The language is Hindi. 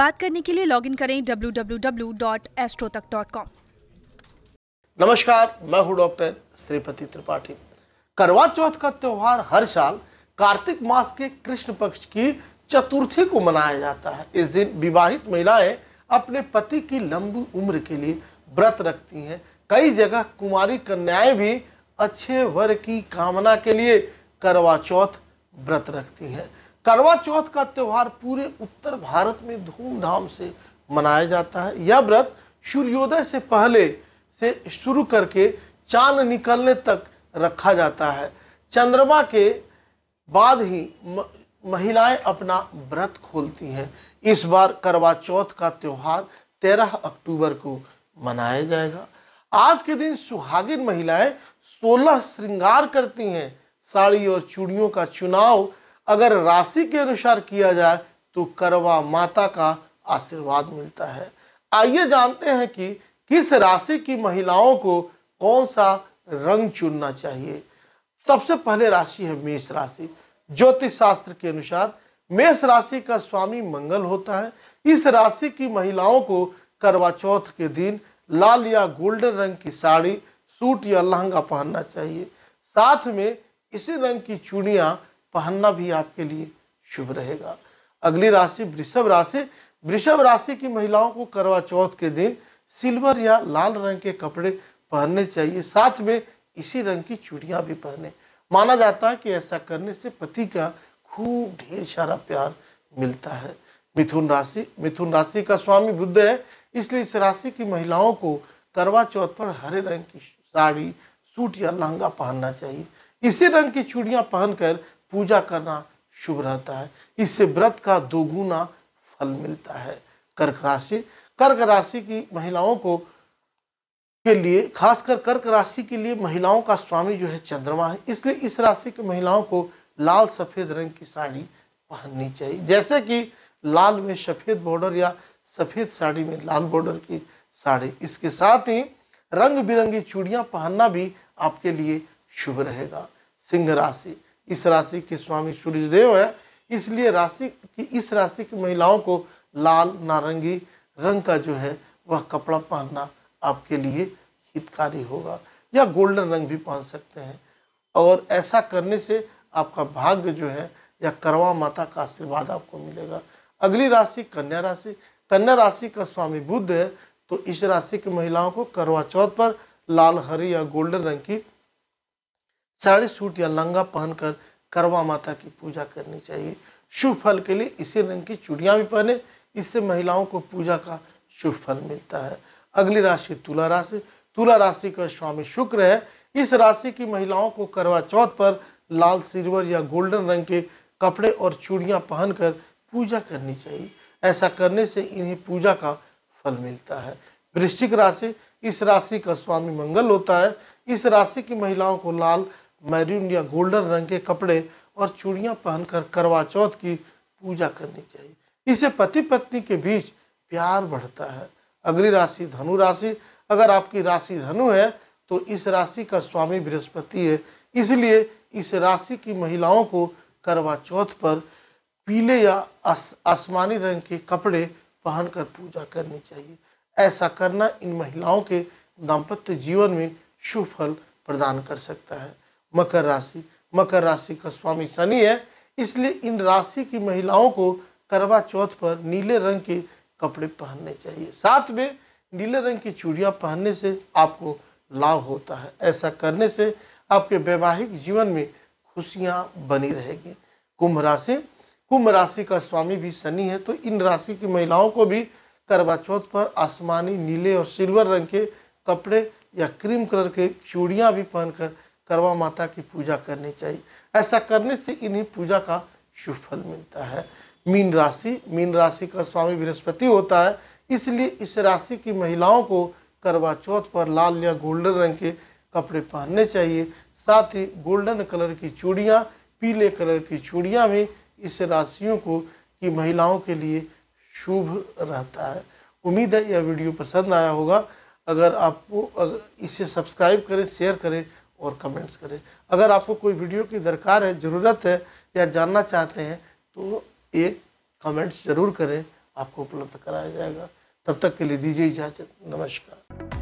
बात करने के लिए लॉगिन करें www.astrotak.com नमस्कार मैं हूं डॉक्टर श्रीपति त्रिपाठी करवा चौथ का त्यौहार हर साल कार्तिक मास के कृष्ण पक्ष की चतुर्थी को मनाया जाता है इस दिन विवाहित महिलाएं अपने पति की लंबी उम्र के लिए व्रत रखती हैं कई जगह कुमारी कन्याएं भी अच्छे वर की कामना के लिए करवा चौथ व्रत रखती हैं करवा चौथ का त्यौहार पूरे उत्तर भारत में धूमधाम से मनाया जाता है यह व्रत सूर्योदय से पहले से शुरू करके चांद निकलने तक रखा जाता है चंद्रमा के बाद ही महिलाएं अपना व्रत खोलती हैं इस बार करवा चौथ का त्यौहार तेरह अक्टूबर को मनाया जाएगा आज के दिन सुहागिन महिलाएं सोलह श्रृंगार करती हैं साड़ी और चूड़ियों का चुनाव अगर राशि के अनुसार किया जाए तो करवा माता का आशीर्वाद मिलता है आइए जानते हैं कि किस राशि की महिलाओं को कौन सा रंग चुनना चाहिए सबसे पहले राशि है मेष राशि ज्योतिष शास्त्र के अनुसार मेष राशि का स्वामी मंगल होता है इस राशि की महिलाओं को करवा चौथ के दिन लाल या गोल्डन रंग की साड़ी सूट या लहंगा पहनना चाहिए साथ में इसी रंग की चूड़ियाँ पहनना भी आपके लिए शुभ रहेगा अगली राशि वृषभ राशि वृषभ राशि की महिलाओं को करवा चौथ के दिन सिल्वर या लाल रंग के कपड़े पहनने चाहिए साथ में इसी रंग की चूड़ियाँ भी पहने माना जाता है कि ऐसा करने से पति का खूब ढेर सारा प्यार मिलता है मिथुन राशि मिथुन राशि का स्वामी बुद्ध है इसलिए इस राशि की महिलाओं को करवा चौथ पर हरे रंग की साड़ी सूट या लहंगा पहनना चाहिए इसी रंग की चूड़ियाँ पहनकर पूजा करना शुभ रहता है इससे व्रत का दोगुना फल मिलता है कर्क राशि कर्क राशि की महिलाओं को के लिए खासकर कर्क राशि के लिए महिलाओं का स्वामी जो है चंद्रमा है इसलिए इस राशि की महिलाओं को लाल सफ़ेद रंग की साड़ी पहननी चाहिए जैसे कि लाल में सफ़ेद बॉर्डर या सफ़ेद साड़ी में लाल बॉर्डर की साड़ी इसके साथ ही रंग बिरंगी चूड़ियाँ पहनना भी आपके लिए शुभ रहेगा सिंह राशि इस राशि के स्वामी सूर्यदेव है इसलिए राशि की इस राशि की महिलाओं को लाल नारंगी रंग का जो है वह कपड़ा पहनना आपके लिए हितकारी होगा या गोल्डन रंग भी पहन सकते हैं और ऐसा करने से आपका भाग्य जो है या करवा माता का आशीर्वाद आपको मिलेगा अगली राशि कन्या राशि कन्या राशि का स्वामी बुद्ध है तो इस राशि की महिलाओं को करवा चौथ पर लाल हरी या गोल्डन रंग की साड़ी सूट या लंगा पहनकर करवा माता की पूजा करनी चाहिए शुभ फल के लिए इसी रंग की चूड़ियाँ भी पहने इससे महिलाओं को पूजा का शुभ फल मिलता है अगली राशि तुला राशि तुला राशि का स्वामी शुक्र है इस राशि की महिलाओं को करवा चौथ पर लाल सिल्वर या गोल्डन रंग के कपड़े और चूड़ियाँ पहनकर पूजा करनी चाहिए ऐसा करने से इन्हें पूजा का फल मिलता है वृश्चिक राशि इस राशि का स्वामी मंगल होता है इस राशि की महिलाओं को लाल मैरून या गोल्डन रंग के कपड़े और चूड़ियाँ पहनकर करवा चौथ की पूजा करनी चाहिए इससे पति पत्नी के बीच प्यार बढ़ता है अगली राशि धनु राशि अगर आपकी राशि धनु है तो इस राशि का स्वामी बृहस्पति है इसलिए इस राशि की महिलाओं को करवा चौथ पर पीले या आसमानी रंग के कपड़े पहनकर पूजा करनी चाहिए ऐसा करना इन महिलाओं के दाम्पत्य जीवन में शुभ फल प्रदान कर सकता है मकर राशि मकर राशि का स्वामी शनि है इसलिए इन राशि की महिलाओं को करवा चौथ पर नीले रंग के कपड़े पहनने चाहिए साथ में नीले रंग की चूड़ियाँ पहनने से आपको लाभ होता है ऐसा करने से आपके वैवाहिक जीवन में खुशियाँ बनी रहेगी कुंभ राशि कुंभ राशि का स्वामी भी शनि है तो इन राशि की महिलाओं को भी करवा चौथ पर आसमानी नीले और सिल्वर रंग के कपड़े या क्रीम कलर के चूड़ियाँ भी पहनकर करवा माता की पूजा करनी चाहिए ऐसा करने से इन्हीं पूजा का शुभ फल मिलता है मीन राशि मीन राशि का स्वामी बृहस्पति होता है इसलिए इस राशि की महिलाओं को करवा चौथ पर लाल या गोल्डन रंग के कपड़े पहनने चाहिए साथ ही गोल्डन कलर की चूड़ियाँ पीले कलर की चूड़ियाँ भी इस राशियों को की महिलाओं के लिए शुभ रहता है उम्मीद है यह वीडियो पसंद आया होगा अगर आपको अगर इसे सब्सक्राइब करें शेयर करें और कमेंट्स करें अगर आपको कोई वीडियो की दरकार है ज़रूरत है या जानना चाहते हैं तो एक कमेंट्स ज़रूर करें आपको उपलब्ध कराया जाएगा तब तक के लिए दीजिए इजाज़त नमस्कार